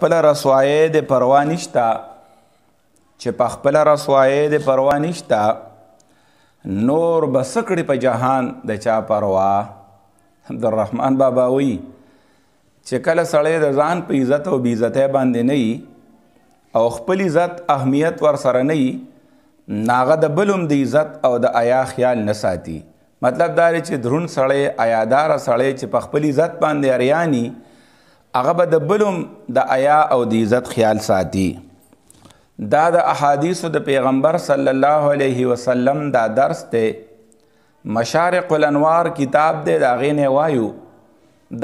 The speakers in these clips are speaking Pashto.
خپل رسوایې د پروا نشته چې په خپل رسوایې د پروا نشته نور بسکړي په جهان د چا پروا عبدالرحمن بابا وی چې کله سړی د ځان په عزت او بیزتۍ باندې نه او خپل عزت اهمیت ور سره نه ناغه د بلوم د عزت او د آیا خیال نه ساتي مطلب دا چې درون سړی آیادار سړی چې په خپل عزت باندې اریانی هغه به د بلوم د آیا او د عزت خیال ساتي دا د احادیثو د پیغمبر صلی الله علیه وسلم دا درس دی مشارق الانوار کتاب دی دا غینې وایو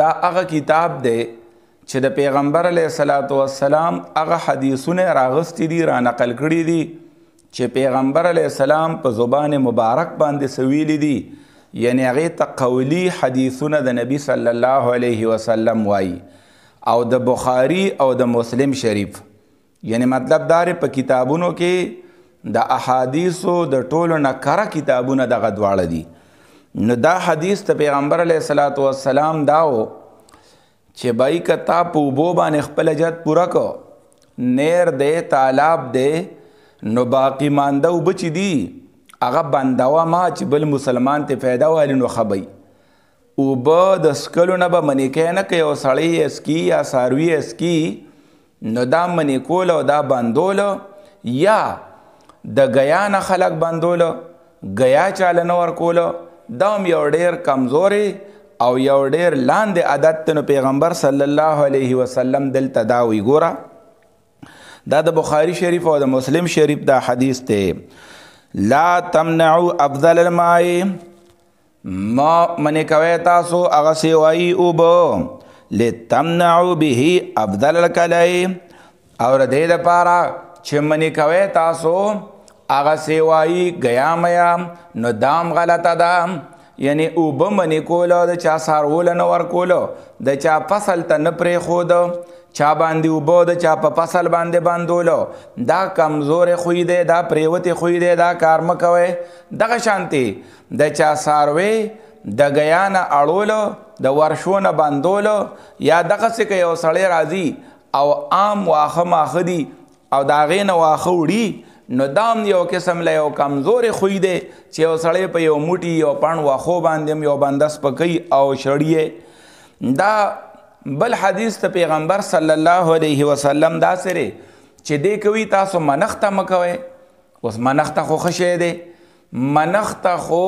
دا هغه کتاب دی چې د پیغمبر علیه صلوات و سلام هغه حدیثونه راغستې دي را نقل کړي دي چې پیغمبر علیه السلام په زبان مبارک باندې سویل دي یعنی هغه تقولی حدیثونه د نبی صلی الله علیه وسلم وایي او د بخاری او د مسلم شریف یعنی مطلب دار په کتابونو کې د احادیثو د ټولو نه کره کتابونه د غدواړه دي نو دا حدیث ته پیغمبر علیه الصلاۃ والسلام داو چې بای کتا په وبو باندې خپل جهت پورا کو نیر دې تالاب دې نو باقی مانده وبچ دي هغه بندوا ما چې بل مسلمان ته فایده والي نو خبي اوبه د سکلو نه به منیکی نه که یو سړی اسکی یا ساروي اسکی نو دا منیکول او دا بندول یا د غیا نه خلک بندول غیا چاله نه ورکول دا هم یو ډیر کمزوري او یو ډیر لاندې عادت نو پیغمبر صلی الله علیه وسلم دل تداوی ګوره دا د بخاری شریف او د مسلم شریف دا حدیث ته لا تمنعوا افضل الماء ما منی کوي تاسو هغه سی وای او بو لتمنعو به افضل الکلی اور دې لپاره چې منی کوي تاسو هغه سی وای غیامیا نو دام غلطه ده یعنی او به منی کولو د چا سارول نه ور کولو د چا فصل ته نه پرې خود چا باندې وبو د چا په فصل باندې باندولو دا کمزور خوې دی دا پریوت خوې دی دا کار مکوي دغه شانتي د چا ساروي د غیان اړولو د ورشونه باندولو یا دغه څه کې یو سړی راځي او عام واخه ماخدي او دا غین واخه وړي نو دام یو قسم له یو کمزور خوې دی چې یو سړی په یو موټي یو پان واخو باندې یو بندس پکې او شړیه دا بل حدیث ته پیغمبر صلی الله علیه وسلم دا سره چې دې کوي تاسو منخته مکوي اوس منخته خو خشه دی منخته خو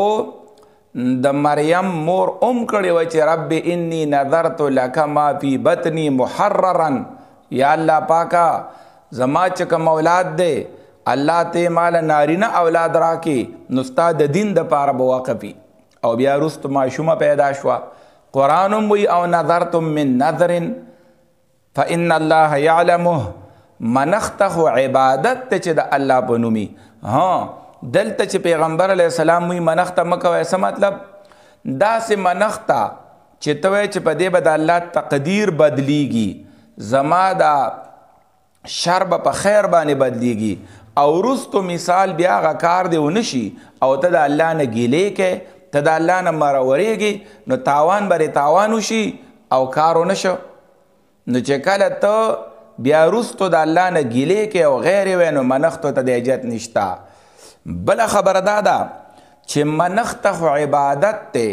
د مریم مور ام کړي و چې رب انی نظرت لک ما فی بطنی محررا یا الله پاکا زما چې کوم اولاد دی الله ته مال نارینه اولاد راکې نو ستاد دین د پاره بواقفي او بیا رست ما شومه پیدا شوه قرآنم وی او نظرتم من نظر فإن الله يعلمه منختخ عبادت ته چې د الله په نومي ها دلته چې پیغمبر علی السلام وی منخت مکه څه مطلب دا سه منختا چې توې چې په دې بد الله تقدیر بدليږي زما دا شر په خیر باندې بدليږي او رستو مثال بیا غا کار دی ونشي او ته د الله نه ګیلې کې ته د الله نه مرورېږي نو تاوان برې تاوان وشي او کار ونشو نو چې کله ته بیا وروستو د الله نه ګیلې کې او غیرې وی نو منښتو ته د اجت نشته بله خبره دا ده چې منښت خو عبادت دی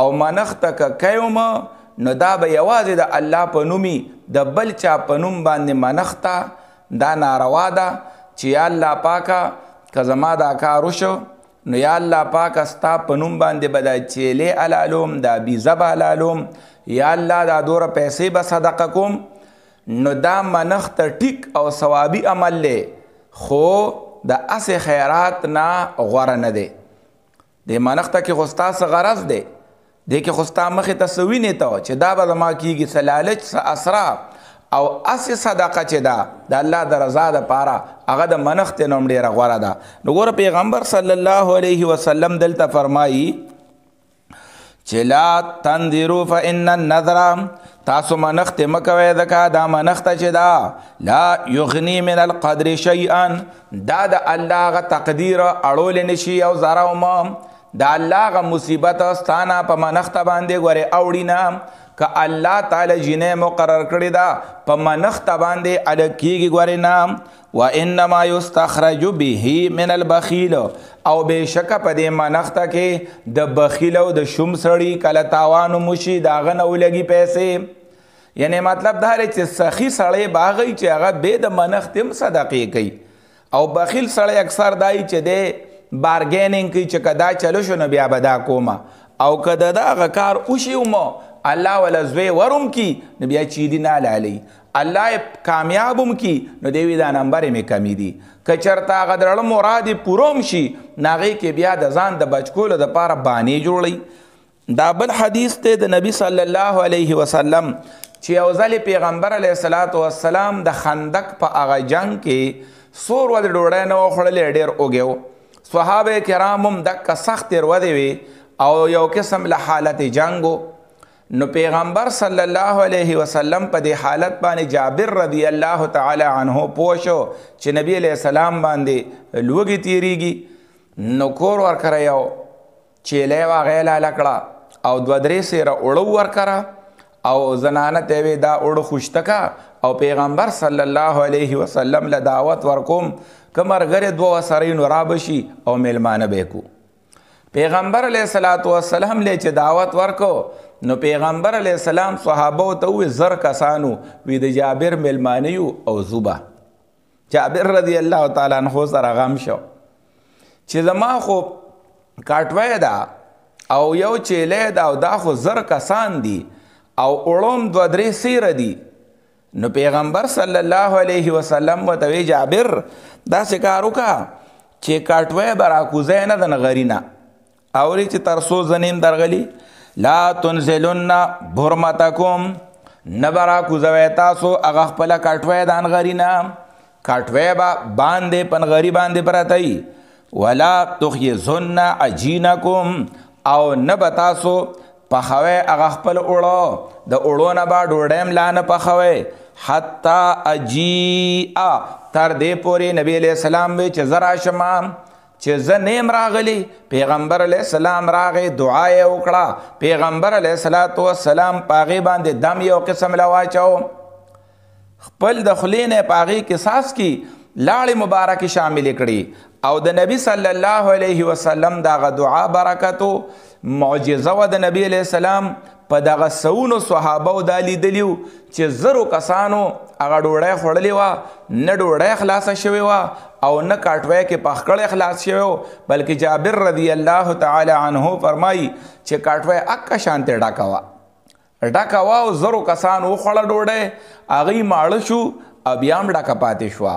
او منښت که کوم نو دا به یوازې د الله په نومي د بل چا په نوم باندې منښته دا ناروا ده چې الله پاکه که زما دا کار وشو نو یا الله پاک استا پنوم باندې بدا چیلې علالوم دا بي زبالالوم یا الله دا دور پیسې به صدقه کوم نو دا منخت ټیک او ثوابي عمل له خو د اس خیرات نه غوړه نه دی د منخت کې خوستا س غرض دی د کې خوستا مخه تسوی نه تا چې دا به ما کیږي سلالچ س اسراب او اس صدقه چې دا د الله د رضا د پاره هغه د منښت نوم ډیره غوړه ده نو ګوره پیغمبر صلی الله علیه وسلم دلته فرمایي چې لا تنذرو فإن النذر تاسو منښت مکوي د کا دا منښت چې دا لا یغنی من القدر شیئا دا د الله غ تقدیر اړول نشي او زرا او دا الله غ مصیبت ستانه په منخت باندې غره اوړی نه ک الله تعالی جنې مقرر کړی دا په منخت باندې ال کیږي غره نه و انما یستخرج به من البخیل او بشک په دې منخت کې د بخیل او د شوم سړی کله تاوان مشي دا غ نه ولګي پیسې یعنی مطلب دا لري چې سخی سړی باغی چې هغه به د منختم صدقې کوي او بخیل سړی اکثر دای چې دی بارګینینګ کوي چې کدا چلو شو نو بیا به دا کوم او کدا دا هغه کار وشي مو الله ولا زوی ورم کی نو بیا چی دی نه لالی الله کامیابم کی نو دی دا نمبر می کمی دی کچرتا غدرل مراد پوروم شي ناغي کې بیا د ځان د بچکول د پاره باندې جوړی دا بل حدیث ته د نبی صلی الله علیه وسلم چې اوزل پیغمبر علیه الصلاۃ والسلام د خندق په هغه جنگ کې سور ول ډوړې نه خړلې ډېر اوګیو صحابه کرامم دک سخت ورو دی وی او یو قسم له حالت جنگو نو پیغمبر صلی الله علیه وسلم په دې حالت باندې جابر رضی الله تعالی عنہ پوښو چې نبی علیہ السلام باندې لوګي تیریږي نو کور ور کړیو چې له واغې لکړه او دو درې سره اړو ور کړه او زنانه ته دا اړو خوشتکا او پیغمبر صلی الله علیه وسلم له دعوت ورکوم کمر غره دو وسرین رابشي او میلمانه بکو پیغمبر علیہ الصلات والسلام له چې دعوت ورکو نو پیغمبر علیہ السلام صحابه ته وی زر کسانو وی د جابر میلمانیو او زوبا جابر رضی الله تعالی عنہ سره غم شو چې زما خو کاټوي دا او یو چیلې دا او دا خو زر کسان دي او اړوم دوه درې سیر دي نو پیغمبر صلی الله علیه وسلم وتوی جابر دا سکارو کا چې کاټوي برا کوزه نه د غرینا اوري چې ترسو زنیم درغلی لا تنزلن برمتکم نبرا کوزه تاسو هغه خپل کاټوي دان غرینا کاټوي با باندې پن غری باندې پراتای ولا تخیزن عجینکم او نبتاسو تاسو پخوي هغه خپل اوړو د اوړو نه به ډوډۍ لا نه پخوي حتی اجیع تر دې پورې نبی علیہ السلام وی چې زرا شمام چې زه نیم راغلی پیغمبر علیہ السلام راغې دعا یې وکړه پیغمبر علیہ الصلات والسلام پاغي باندې دم یو قسم لا واچو خپل د خلینې پاغي قصاص کی لاړې مبارک شامل کړي او د نبی صلی الله علیه وسلم دا دعا برکتو معجزه و د نبی علیه السلام په دغه سونو صحابه او دا لیدلی چې زرو کسانو هغه ډوډۍ خوړلې وه نه ډوډۍ خلاصه شوې وه او نه کاټوی کې پخکړی خلاص شوی و بلکې جابر رضی الله تعالی عنه فرمایي چې کاټوی اکه شانتې ډکه وه ډکه وه او زرو کسانو وخوړه ډوډۍ هغوی ماړه شو او بیا هم ډکه پاتې شوه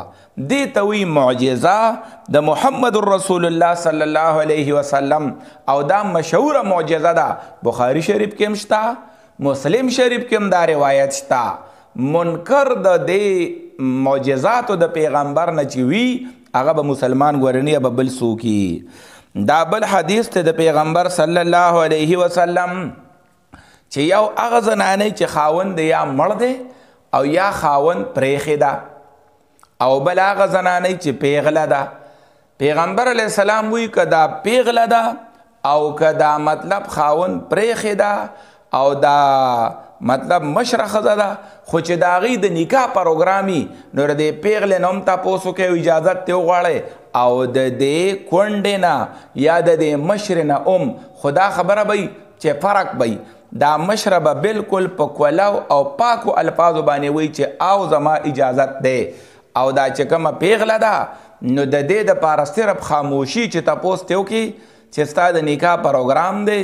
دې ته وی معجزه د محمد رسول الله صلی الله علیه وسلم او دا مشهوره معجزه ده بخاری شریف کې هم شته مسلم شریف کې هم دا روایت شته منکر د دې معجزاتو د پیغمبر نه چې وی هغه به مسلمان ګورنی به بل سوکی دا بل حدیث ته د پیغمبر صلی الله علیه وسلم چې یو هغه زنانه چې خاوند یا مړ دی او یا خاون پریخی ده او بل هغه زنانه چې پیغله ده پیغمبر علی السلام وی کدا پیغله ده او کدا مطلب خاون پریخی ده او دا مطلب مشره خزه ده خو چې دا غي د نکاح پروګرامي نو ردې پیغله نوم تاسو کې اجازه ته وغواړي او د دې کونډه نه یا د دې مشره نه ام خدا خبره به چې فرق بی دا مشره به بالکل په کولو او پاکو الفاظو باندې وای چې او زما اجازت دی او دا چې کومه پیغله ده نو د دې د پاره صرف خاموشي چې تاسو ته وکي چې ستا د نکاح پروګرام دی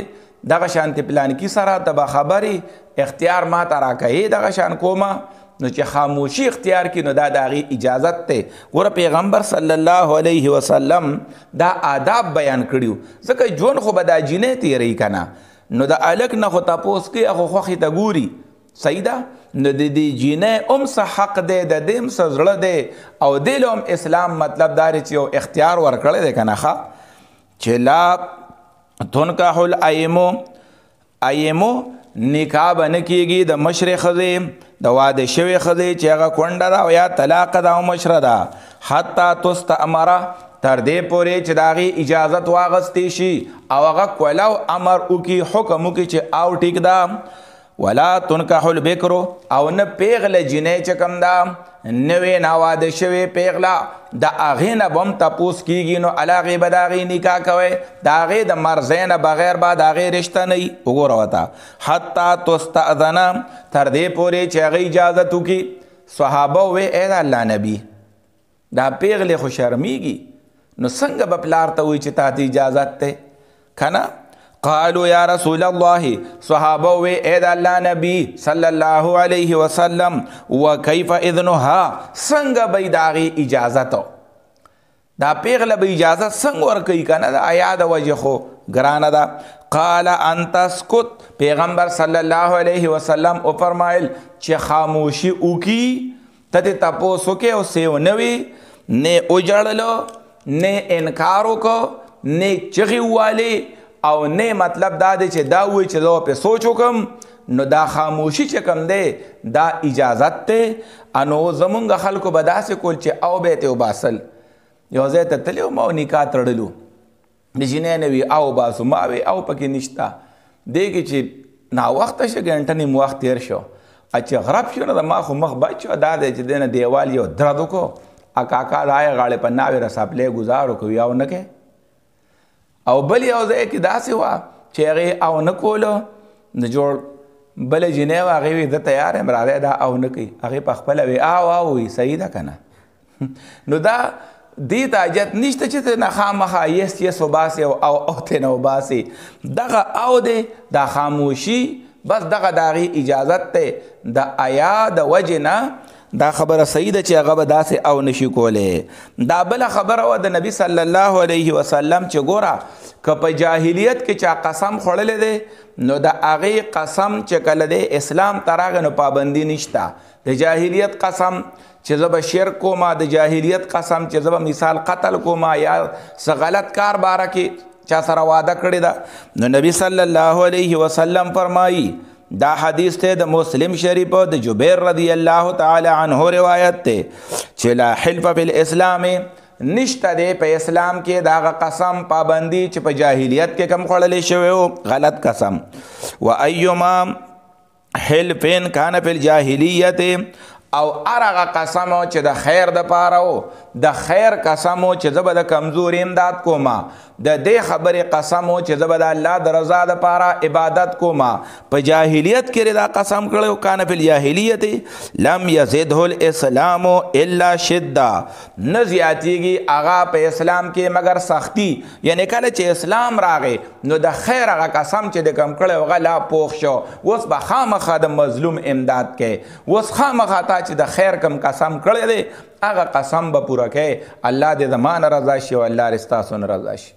دغه شانتی پلان کی سره تبه خبري اختیار ما ته راکې دغه شان کومه نو چې خاموشي اختیار کینو دا داغي اجازت ته ګوره پیغمبر صلی الله علیه وسلم دا آداب بیان کړیو ځکه جون خو به دا جینې تیری کنه نو د الک نه خو تاسو کې هغه خوخي ته ګوري صحیح ده نو د دې جینې ام سه حق دی د دې ام سه زړه دی او د لوم اسلام مطلب دار چې یو اختیار ورکړل دی کنه ښا چې لا تنکح الایمو ایمو نکاح بنه کیږي د مشر خزه د واده شوی خزه چې هغه کونډه او یا طلاق دا او مشر ده حتی تست امره تر دې پورې چې داغي اجازت واغستې شي او هغه کولو امر وکي حکم وکي چې او ټیک دا ولا تنکح البکر او نه پیغله جنې چې کم دا نوې ناواده شوی پیغله د اغه نه بم تپوس کیږي نو علاغه بداغي نکاح کوي داغه د مرزین بغیر با داغه رشتہ نه وګوره وتا حتا تستاذن تر دې پورې چې هغه اجازه وکي صحابه وې اې الله نبی دا پیغله خوشرمیږي نو څنګه به پلار ته وایي چې تا ته اجازت دی که نه قالو یا رسول الله صحابه وی اے د الله نبی صلی الله علیه وسلم وکیف اذنها څنګه به داغه اجازت دا پیغله به اجازه څنګه ورکوي کنه دا آیات وجه خو ګرانه ده قال ان تسکت پیغمبر صلی الله علیه وسلم او فرمایل چې خاموشي وکي ته ته تاسو کې او سیو نوي نه اوجړلو نه انکار وکړه نه چغې ووالې او نه مطلب دا دی چې دا وایي چې زه پرې سوچ وکړم نو دا خاموشي چې کم دی دا اجازت دی نو زمونږ خلکو به داسې کول چې او به یې ترې وباسل یو ځای ته تللی وم او نکاح تړلو نجینې نه وي او باسو ما وي او پکې نشته دی کې چې ناوخته شه ګنټه نیم وخت تیر شو چې غرب شو نه ما خو مخ بچ دا دی چې دینه دیوال یو درد وکړو اکاکا راي غاړې په ناوې را ساپلې گزارو کوي او نه کې او بل یو ځای کې داسې وا چې هغه او نه کولو د جوړ بل جنې وا هغه د تیار هم راوي دا او نه کوي هغه په خپل وی او او وی صحیح ده کنه نو دا دې ته اجت نشته چې ته نه خامخا یس یس وباسي او او او ته نه وباسي دغه او دې د خاموشي بس دغه داغي اجازت ته د آیا د وجنه دا خبره صحیح ده چې هغه به داسې او نشي کولی دا بل خبره وه د نبی صلی الله علیه وسلم چې ګوره که په جاهلیت کې چا قسم خوړلی دی نو د هغې قسم چې کله دی اسلام ته راغی نو پابندي نشته د جاهلیت قسم چې زه به شرک کوم د جاهلیت قسم چې زه به مثال قتل کوم یا څه غلط کار باره کې چا سره واده کړې ده نو نبی صلی الله علیه وسلم فرمایي دا حدیث ته د مسلم شریف او د جبیر رضی الله تعالی عنہ روایت ته چې لا حلف فی الاسلام نشته دی په اسلام کې دا قسم پابندی چې په جاهلیت کې کم خړلې شوی او غلط قسم و ايما حلفین کان فی الجاهلیت او ارغه قسم چې د خیر د پاره او د خیر قسم او چې زبد کمزور امداد کوما د دې خبرې قسم او چې زبد الله د رضا د پاره عبادت کوما په جاهلیت کې دا قسم کړو کان په جاهلیت لم یزده الاسلام الا شده نه زیاتیږي هغه په اسلام کې مگر سختی یعنی کله چې اسلام راغې نو د خیر هغه قسم چې د کم کړو هغه لا پوښ شو اوس به خامخا د مظلوم امداد کوي اوس خامخا تا چې د خیر کم قسم کړی دی هغه قسم به پوره کوي الله دې زمان رضا شي او الله رستا سن رضا شي